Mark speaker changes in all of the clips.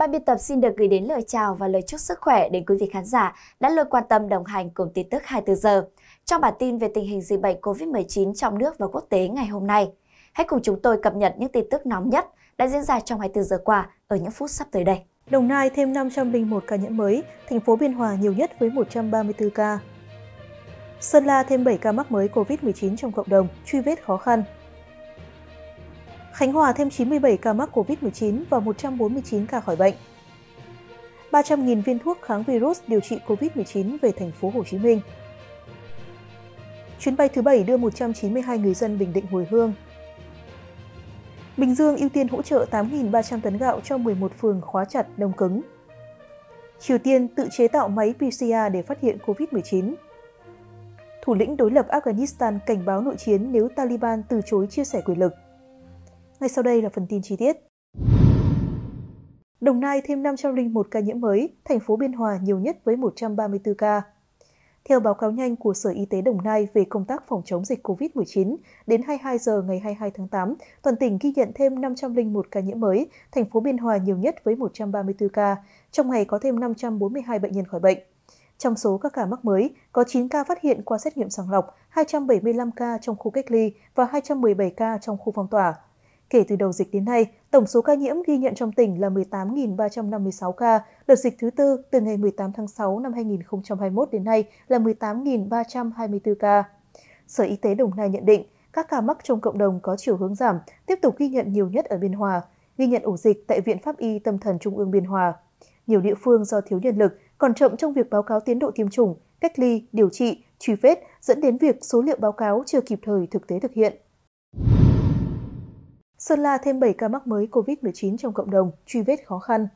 Speaker 1: Ban biên tập xin được gửi đến lời chào và lời chúc sức khỏe đến quý vị khán giả đã luôn quan tâm đồng hành cùng tin tức 24 giờ trong bản tin về tình hình dịch bệnh COVID-19 trong nước và quốc tế ngày hôm nay. Hãy cùng chúng tôi cập nhật những tin tức nóng nhất đã diễn ra trong 24 giờ qua ở những phút sắp tới đây. Đồng Nai thêm 501 ca nhiễm mới, thành phố Biên Hòa nhiều nhất với 134 ca. Sơn La thêm 7 ca mắc mới COVID-19 trong cộng đồng, truy vết khó khăn, Khánh Hòa thêm 97 ca mắc COVID-19 và 149 ca khỏi bệnh. 300.000 viên thuốc kháng virus điều trị COVID-19 về thành phố Hồ Chí Minh. Chuyến bay thứ bảy đưa 192 người dân Bình Định hồi hương. Bình Dương ưu tiên hỗ trợ 8.300 tấn gạo cho 11 phường khóa chặt đông cứng. Triều Tiên tự chế tạo máy PCR để phát hiện COVID-19. Thủ lĩnh đối lập Afghanistan cảnh báo nội chiến nếu Taliban từ chối chia sẻ quyền lực. Ngay sau đây là phần tin chi tiết. Đồng Nai thêm 501 ca nhiễm mới, thành phố Biên Hòa nhiều nhất với 134 ca. Theo báo cáo nhanh của Sở Y tế Đồng Nai về công tác phòng chống dịch COVID-19, đến 22 giờ ngày 22 tháng 8, toàn tỉnh ghi nhận thêm 501 ca nhiễm mới, thành phố Biên Hòa nhiều nhất với 134 ca, trong ngày có thêm 542 bệnh nhân khỏi bệnh. Trong số các ca mắc mới, có 9 ca phát hiện qua xét nghiệm sàng lọc, 275 ca trong khu cách ly và 217 ca trong khu phong tỏa. Kể từ đầu dịch đến nay, tổng số ca nhiễm ghi nhận trong tỉnh là 18.356 ca, đợt dịch thứ tư từ ngày 18 tháng 6 năm 2021 đến nay là 18.324 ca. Sở Y tế Đồng Nai nhận định, các ca mắc trong cộng đồng có chiều hướng giảm, tiếp tục ghi nhận nhiều nhất ở Biên Hòa, ghi nhận ổ dịch tại Viện Pháp y Tâm thần Trung ương Biên Hòa. Nhiều địa phương do thiếu nhân lực còn chậm trong việc báo cáo tiến độ tiêm chủng, cách ly, điều trị, truy vết dẫn đến việc số liệu báo cáo chưa kịp thời thực tế thực hiện. Sơn La thêm 7 ca mắc mới COVID-19 trong cộng đồng, truy vết khó khăn.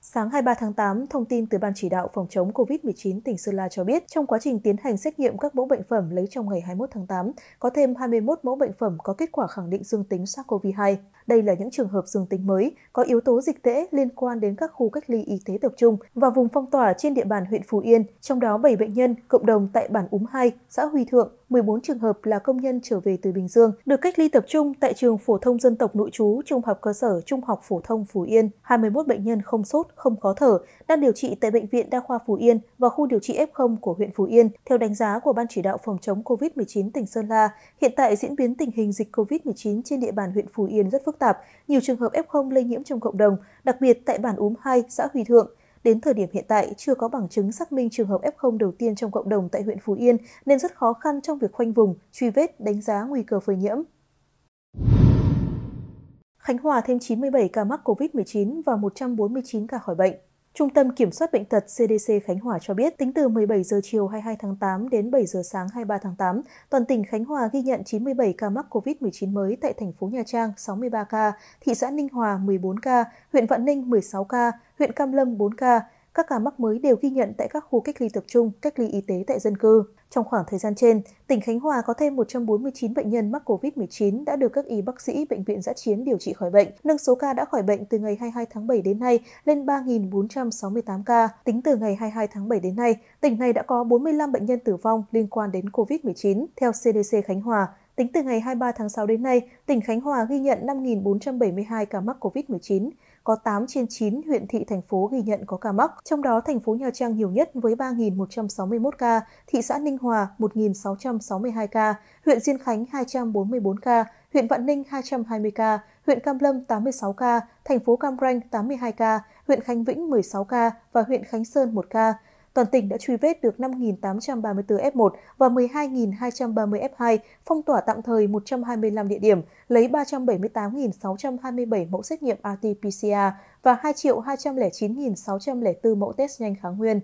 Speaker 1: Sáng 23 tháng 8, thông tin từ Ban chỉ đạo phòng chống COVID-19 tỉnh Sơn La cho biết, trong quá trình tiến hành xét nghiệm các mẫu bệnh phẩm lấy trong ngày 21 tháng 8, có thêm 21 mẫu bệnh phẩm có kết quả khẳng định dương tính SARS-CoV-2. Đây là những trường hợp dương tính mới có yếu tố dịch tễ liên quan đến các khu cách ly y tế tập trung và vùng phong tỏa trên địa bàn huyện Phú Yên, trong đó 7 bệnh nhân cộng đồng tại bản Úm 2, xã Huy Thượng, 14 trường hợp là công nhân trở về từ Bình Dương, được cách ly tập trung tại trường phổ thông dân tộc nội trú Trung học cơ sở Trung học phổ thông Phú Yên. 21 bệnh nhân không sốt, không khó thở, đang điều trị tại bệnh viện Đa khoa Phú Yên và khu điều trị F0 của huyện Phú Yên. Theo đánh giá của Ban chỉ đạo phòng chống COVID-19 tỉnh Sơn La, hiện tại diễn biến tình hình dịch COVID-19 trên địa bàn huyện Phú Yên rất phức tạp, nhiều trường hợp F0 lây nhiễm trong cộng đồng, đặc biệt tại bản Úm 2, xã Huy Thượng. Đến thời điểm hiện tại, chưa có bằng chứng xác minh trường hợp F0 đầu tiên trong cộng đồng tại huyện Phú Yên nên rất khó khăn trong việc khoanh vùng, truy vết, đánh giá nguy cơ phơi nhiễm. Khánh Hòa thêm 97 ca mắc COVID-19 và 149 ca khỏi bệnh. Trung tâm Kiểm soát Bệnh tật CDC Khánh Hòa cho biết, tính từ 17 giờ chiều 22 tháng 8 đến 7 giờ sáng 23 tháng 8, toàn tỉnh Khánh Hòa ghi nhận 97 ca mắc COVID-19 mới tại thành phố Nha Trang 63 ca, thị xã Ninh Hòa 14 ca, huyện Vạn Ninh 16 ca, huyện Cam Lâm 4 ca, các ca mắc mới đều ghi nhận tại các khu cách ly tập trung, cách ly y tế tại dân cư. Trong khoảng thời gian trên, tỉnh Khánh Hòa có thêm 149 bệnh nhân mắc COVID-19 đã được các y bác sĩ bệnh viện giã chiến điều trị khỏi bệnh, nâng số ca đã khỏi bệnh từ ngày 22 tháng 7 đến nay lên 3.468 ca. Tính từ ngày 22 tháng 7 đến nay, tỉnh này đã có 45 bệnh nhân tử vong liên quan đến COVID-19. Theo CDC Khánh Hòa, Tính từ ngày 23 tháng 6 đến nay, tỉnh Khánh Hòa ghi nhận 5.472 ca mắc COVID-19, có 8 trên 9 huyện thị thành phố ghi nhận có ca mắc, trong đó thành phố Nha Trang nhiều nhất với 3.161 ca, thị xã Ninh Hòa 1.662 ca, huyện Diên Khánh 244 ca, huyện Vạn Ninh 220 ca, huyện Cam Lâm 86 ca, thành phố Cam Ranh 82 ca, huyện Khánh Vĩnh 16 ca và huyện Khánh Sơn 1 ca toàn tỉnh đã truy vết được 5.834 F1 và 12.230 F2, phong tỏa tạm thời 125 địa điểm, lấy 378.627 mẫu xét nghiệm RT-PCR và 2.209.604 mẫu test nhanh kháng nguyên.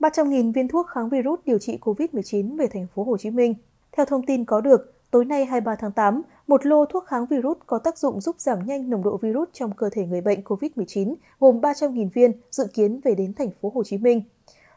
Speaker 1: 300.000 viên thuốc kháng virus điều trị COVID-19 về thành phố Hồ Chí Minh. Theo thông tin có được, Tối nay 23 tháng 8, một lô thuốc kháng virus có tác dụng giúp giảm nhanh nồng độ virus trong cơ thể người bệnh COVID-19 gồm 300.000 viên dự kiến về đến thành phố Hồ Chí Minh.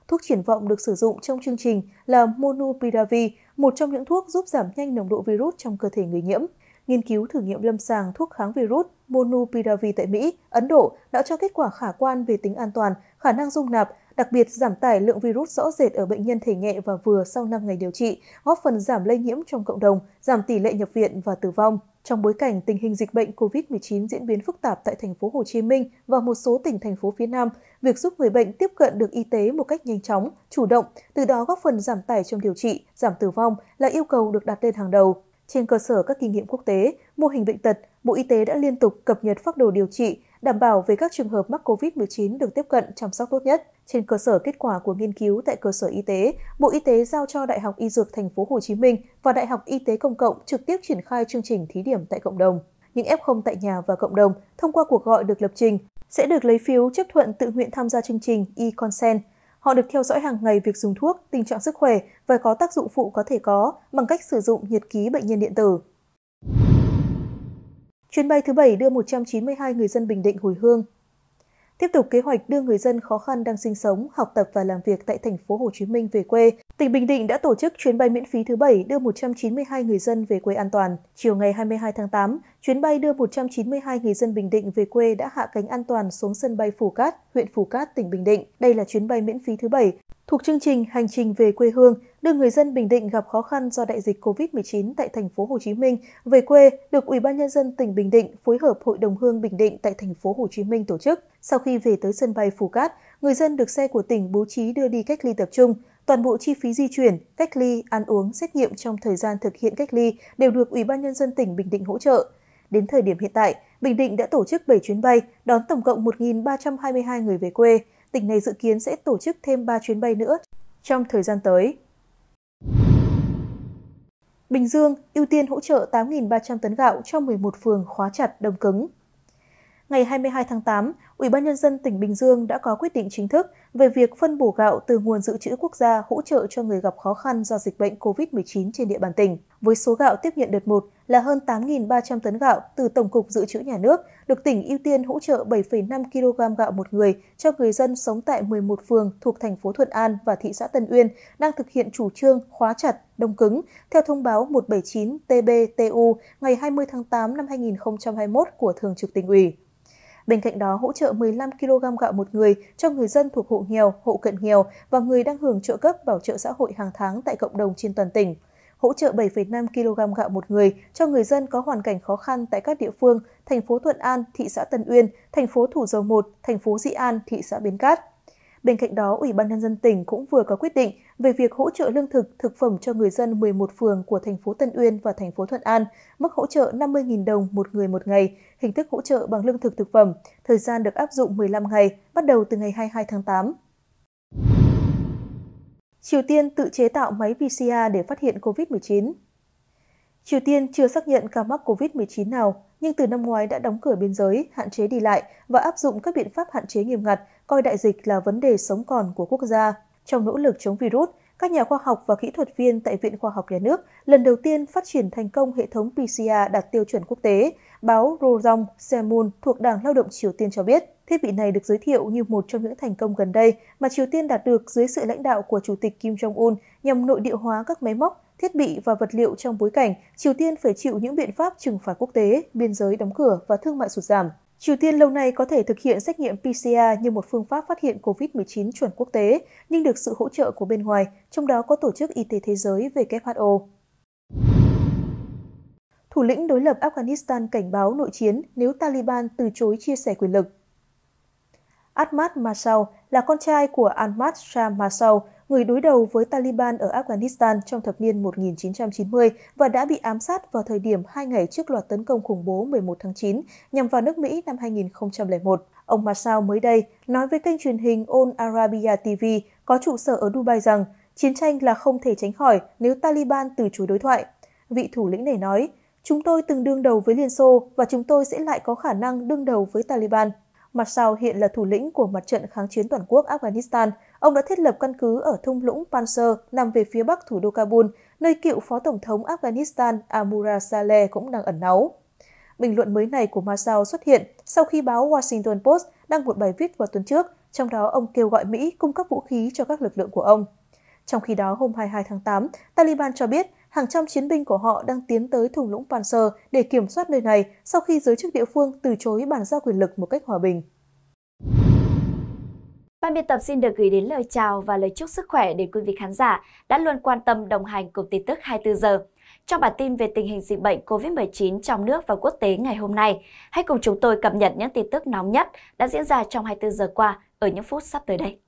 Speaker 1: Thuốc triển vọng được sử dụng trong chương trình là Monupiravir, một trong những thuốc giúp giảm nhanh nồng độ virus trong cơ thể người nhiễm. Nghiên cứu thử nghiệm lâm sàng thuốc kháng virus Monupiravir tại Mỹ, Ấn Độ đã cho kết quả khả quan về tính an toàn, khả năng dung nạp đặc biệt giảm tải lượng virus rõ rệt ở bệnh nhân thể nhẹ và vừa sau 5 ngày điều trị, góp phần giảm lây nhiễm trong cộng đồng, giảm tỷ lệ nhập viện và tử vong. Trong bối cảnh tình hình dịch bệnh COVID-19 diễn biến phức tạp tại thành phố Hồ Chí Minh và một số tỉnh thành phố phía Nam, việc giúp người bệnh tiếp cận được y tế một cách nhanh chóng, chủ động, từ đó góp phần giảm tải trong điều trị, giảm tử vong là yêu cầu được đặt lên hàng đầu. Trên cơ sở các kinh nghiệm quốc tế, mô hình bệnh tật, Bộ Y tế đã liên tục cập nhật phác đồ điều trị, đảm bảo về các trường hợp mắc COVID-19 được tiếp cận chăm sóc tốt nhất. Trên cơ sở kết quả của nghiên cứu tại cơ sở y tế, Bộ Y tế giao cho Đại học Y Dược Thành phố Hồ Chí Minh và Đại học Y tế Công cộng trực tiếp triển khai chương trình thí điểm tại cộng đồng. Những F0 tại nhà và cộng đồng thông qua cuộc gọi được lập trình sẽ được lấy phiếu chấp thuận tự nguyện tham gia chương trình e-consent. Họ được theo dõi hàng ngày việc dùng thuốc, tình trạng sức khỏe và có tác dụng phụ có thể có bằng cách sử dụng nhật ký bệnh nhân điện tử. Chuyến bay thứ bảy đưa 192 người dân Bình Định hồi hương. Tiếp tục kế hoạch đưa người dân khó khăn đang sinh sống, học tập và làm việc tại thành phố Hồ Chí Minh về quê, tỉnh Bình Định đã tổ chức chuyến bay miễn phí thứ bảy đưa 192 người dân về quê an toàn. Chiều ngày 22 tháng 8, chuyến bay đưa 192 người dân Bình Định về quê đã hạ cánh an toàn xuống sân bay Phù Cát, huyện Phù Cát, tỉnh Bình Định. Đây là chuyến bay miễn phí thứ bảy thuộc chương trình Hành trình về quê hương đưa người dân Bình Định gặp khó khăn do đại dịch COVID-19 tại thành phố Hồ Chí Minh về quê được Ủy ban nhân dân tỉnh Bình Định phối hợp Hội đồng hương Bình Định tại thành phố Hồ Chí Minh tổ chức. Sau khi về tới sân bay Phú Cát, người dân được xe của tỉnh bố trí đưa đi cách ly tập trung. Toàn bộ chi phí di chuyển, cách ly, ăn uống, xét nghiệm trong thời gian thực hiện cách ly đều được Ủy ban nhân dân tỉnh Bình Định hỗ trợ. Đến thời điểm hiện tại, Bình Định đã tổ chức 7 chuyến bay, đón tổng cộng 1.322 người về quê. Tỉnh này dự kiến sẽ tổ chức thêm 3 chuyến bay nữa trong thời gian tới. Bình Dương ưu tiên hỗ trợ 8.300 tấn gạo cho 11 phường khóa chặt đông cứng. Ngày 22 tháng 8, Ủy ban nhân dân tỉnh Bình Dương đã có quyết định chính thức về việc phân bổ gạo từ nguồn dự trữ quốc gia hỗ trợ cho người gặp khó khăn do dịch bệnh COVID-19 trên địa bàn tỉnh với số gạo tiếp nhận đợt 1 là hơn 8.300 tấn gạo từ Tổng cục Dự trữ Nhà nước, được tỉnh ưu tiên hỗ trợ 7,5 kg gạo một người cho người dân sống tại 11 phường thuộc thành phố Thuận An và thị xã Tân Uyên đang thực hiện chủ trương khóa chặt, đông cứng theo thông báo 179 TBTU ngày 20 tháng 8 năm 2021 của Thường trực tỉnh ủy. Bên cạnh đó, hỗ trợ 15 kg gạo một người cho người dân thuộc hộ nghèo, hộ cận nghèo và người đang hưởng trợ cấp bảo trợ xã hội hàng tháng tại cộng đồng trên toàn tỉnh hỗ trợ 7,5 kg gạo một người cho người dân có hoàn cảnh khó khăn tại các địa phương thành phố Thuận An, thị xã Tân Uyên, thành phố Thủ Dầu Một, thành phố Dĩ An, thị xã Bến Cát. Bên cạnh đó, Ủy ban nhân dân tỉnh cũng vừa có quyết định về việc hỗ trợ lương thực, thực phẩm cho người dân 11 phường của thành phố Tân Uyên và thành phố Thuận An, mức hỗ trợ 50.000 đồng một người một ngày, hình thức hỗ trợ bằng lương thực thực phẩm, thời gian được áp dụng 15 ngày, bắt đầu từ ngày 22 tháng 8. Triều Tiên tự chế tạo máy PCR để phát hiện COVID-19. Triều Tiên chưa xác nhận ca mắc COVID-19 nào, nhưng từ năm ngoái đã đóng cửa biên giới, hạn chế đi lại và áp dụng các biện pháp hạn chế nghiêm ngặt, coi đại dịch là vấn đề sống còn của quốc gia. Trong nỗ lực chống virus, các nhà khoa học và kỹ thuật viên tại Viện Khoa học Nhà nước lần đầu tiên phát triển thành công hệ thống PCR đạt tiêu chuẩn quốc tế, báo Rorong Semun thuộc Đảng Lao động Triều Tiên cho biết. Thiết bị này được giới thiệu như một trong những thành công gần đây mà Triều Tiên đạt được dưới sự lãnh đạo của Chủ tịch Kim Jong-un nhằm nội địa hóa các máy móc, thiết bị và vật liệu trong bối cảnh Triều Tiên phải chịu những biện pháp trừng phạt quốc tế, biên giới đóng cửa và thương mại sụt giảm. Triều Tiên lâu nay có thể thực hiện xét nghiệm PCR như một phương pháp phát hiện COVID-19 chuẩn quốc tế, nhưng được sự hỗ trợ của bên ngoài, trong đó có Tổ chức Y tế Thế giới WHO. Thủ lĩnh đối lập Afghanistan cảnh báo nội chiến nếu Taliban từ chối chia sẻ quyền lực. Ahmad Masal là con trai của Ahmad Shah Masal, người đối đầu với Taliban ở Afghanistan trong thập niên 1990 và đã bị ám sát vào thời điểm hai ngày trước loạt tấn công khủng bố 11 tháng 9 nhằm vào nước Mỹ năm 2001. Ông Masal mới đây nói với kênh truyền hình All Arabia TV có trụ sở ở Dubai rằng chiến tranh là không thể tránh khỏi nếu Taliban từ chối đối thoại. Vị thủ lĩnh này nói, chúng tôi từng đương đầu với Liên Xô và chúng tôi sẽ lại có khả năng đương đầu với Taliban. Mặt sau hiện là thủ lĩnh của mặt trận kháng chiến toàn quốc Afghanistan. Ông đã thiết lập căn cứ ở thung lũng Panzer nằm về phía bắc thủ đô Kabul, nơi cựu Phó Tổng thống Afghanistan Amura Saleh cũng đang ẩn náu. Bình luận mới này của Masao xuất hiện sau khi báo Washington Post đăng một bài viết vào tuần trước, trong đó ông kêu gọi Mỹ cung cấp vũ khí cho các lực lượng của ông. Trong khi đó, hôm 22 tháng 8, Taliban cho biết hàng trăm chiến binh của họ đang tiến tới thùng lũng Panzer để kiểm soát nơi này sau khi giới chức địa phương từ chối bàn giao quyền lực một cách hòa bình. Ban biên tập xin được gửi đến lời chào và lời chúc sức khỏe đến quý vị khán giả đã luôn quan tâm đồng hành cùng tin tức 24 giờ. Trong bản tin về tình hình dịch bệnh COVID-19 trong nước và quốc tế ngày hôm nay, hãy cùng chúng tôi cập nhật những tin tức nóng nhất đã diễn ra trong 24 giờ qua ở những phút sắp tới đây.